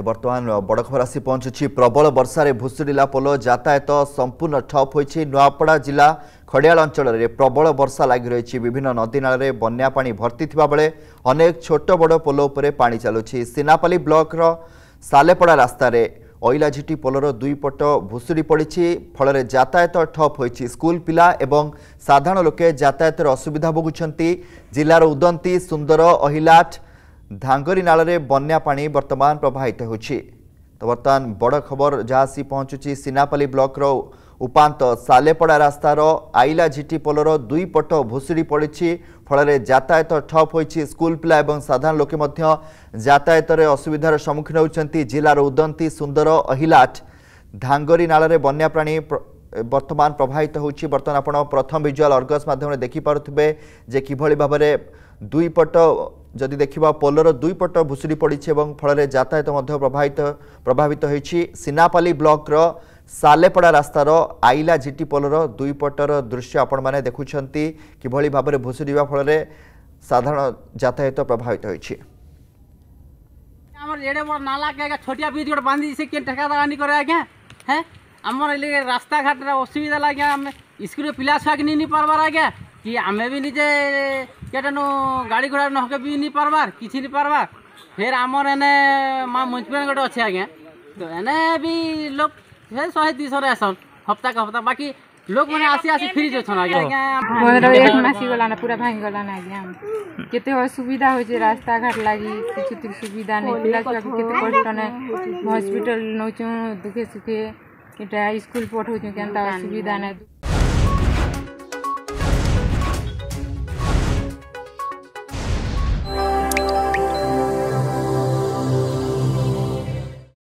ତେବେ ବର୍ତ୍ତମାନ ବଡ଼ ଖବର ଆସି ପହଞ୍ଚୁଛି ପ୍ରବଳ ବର୍ଷାରେ ଭୁଷୁଡ଼ିଲା ପୋଲ ଯାତାୟାତ ସମ୍ପୂର୍ଣ୍ଣ ଠପ୍ ହୋଇଛି ନୂଆପଡ଼ା ଜିଲ୍ଲା ଖଡ଼ିଆଳ ଅଞ୍ଚଳରେ ପ୍ରବଳ ବର୍ଷା ଲାଗି ରହିଛି ବିଭିନ୍ନ ନଦୀନାଳରେ ବନ୍ୟା ପାଣି ଭର୍ତ୍ତି ଥିବାବେଳେ ଅନେକ ଛୋଟ ବଡ଼ ପୋଲ ଉପରେ ପାଣି ଚାଲୁଛି ସିନାପାଲି ବ୍ଲକର ସାଲେପଡ଼ା ରାସ୍ତାରେ ଅଇଲାଝିଟି ପୋଲର ଦୁଇ ପଟ ଭୁଷୁଡ଼ି ପଡ଼ିଛି ଫଳରେ ଯାତାୟାତ ଠପ୍ ହୋଇଛି ସ୍କୁଲ ପିଲା ଏବଂ ସାଧାରଣ ଲୋକେ ଯାତାୟାତରେ ଅସୁବିଧା ଭୋଗୁଛନ୍ତି ଜିଲ୍ଲାର ଉଦନ୍ତି ସୁନ୍ଦର ଅହିଲାଟ ধাঙ্গরি নাଳରେ ବନ୍ୟା ପାଣି ବର୍ତ୍ତମାନ ପ୍ରବାହିତ ହେଉଛି ତ ବର୍ତ୍ତମାନ ବଡ଼ ଖବର ଯାହା ଆସି ପହଞ୍ଚୁଛି ସିନାପାଲି ବ୍ଲକର ଉପାନ୍ତ ସାଲେପଡ଼ା ରାସ୍ତାର ଆଇଲା ଝିଟି ପୋଲର ଦୁଇ ପଟ ଭୁଷୁଡ଼ି ପଡ଼ିଛି ଫଳରେ ଯାତାୟାତ ଠପ୍ ହୋଇଛି ସ୍କୁଲ ପିଲା ଏବଂ ସାଧାରଣ ଲୋକେ ମଧ୍ୟ ଯାତାୟାତରେ ଅସୁବିଧାର ସମ୍ମୁଖୀନ ହେଉଛନ୍ତି ଜିଲ୍ଲାର ଉଦନ୍ତି ସୁନ୍ଦର ଅହିଲାଟ ଧାଙ୍ଗରି ନାଳରେ ବନ୍ୟାପ୍ରାଣୀ বর্তমান প্রবাহিত হচ্ছে বর্তমান আপনার প্রথম ভিজুয়াল অর্গস মাধ্যমে দেখিপারে যে কিভাবে ভাবে দুই পট যদি দেখা পোলর দুই পট ভুষুড়ি পড়ছে এবং ফলে যাতায়াত প্রবাহিত প্রভাবিত হয়েছে সিনাপালি ব্লকর সালেপড়া রাস্তার আইলা জিটি পোলর দুই পটর দৃশ্য আপনার দেখুম কিভাবে ভাবে ভুষুড়া ফলে সাধারণ যাতায়াত প্রভাবিত হয়েছে আমার এড়ে বড় নালা আজ্ঞা ছোটিয়া পিচ গোটে বাঁধি সে কে ঠেকা দাঁড়ানি করে আজ্ঞা হ্যাঁ आमर लगे रास्ता घाट असुविधा लगे आम स्कूल पिला छुआ के नहीं पार्बार आज्ञा कि आम भी निजे कैटे गाड़ी घोड़ा नहके भी नहीं पार्बार किसी नहीं पार्बार फिर आमर एने माँ मुंजपेन गोटे अच्छे आज्ञा तो एने भी लोक फिर शहे दुश रहे आसन हप्ता हप्ता बाकी लोग मैंने आसी आस फ्रिज अच्छा आज पूरा भांगी गलाना आज्ञा के हो रास्ता घाट लगी किसी सुविधा नहीं पिला छुआ के हस्पिटाल नौ दुखे सुखे এটা स्कूल पठाउँथ्यौँ त्यहाँ त सुविधा नै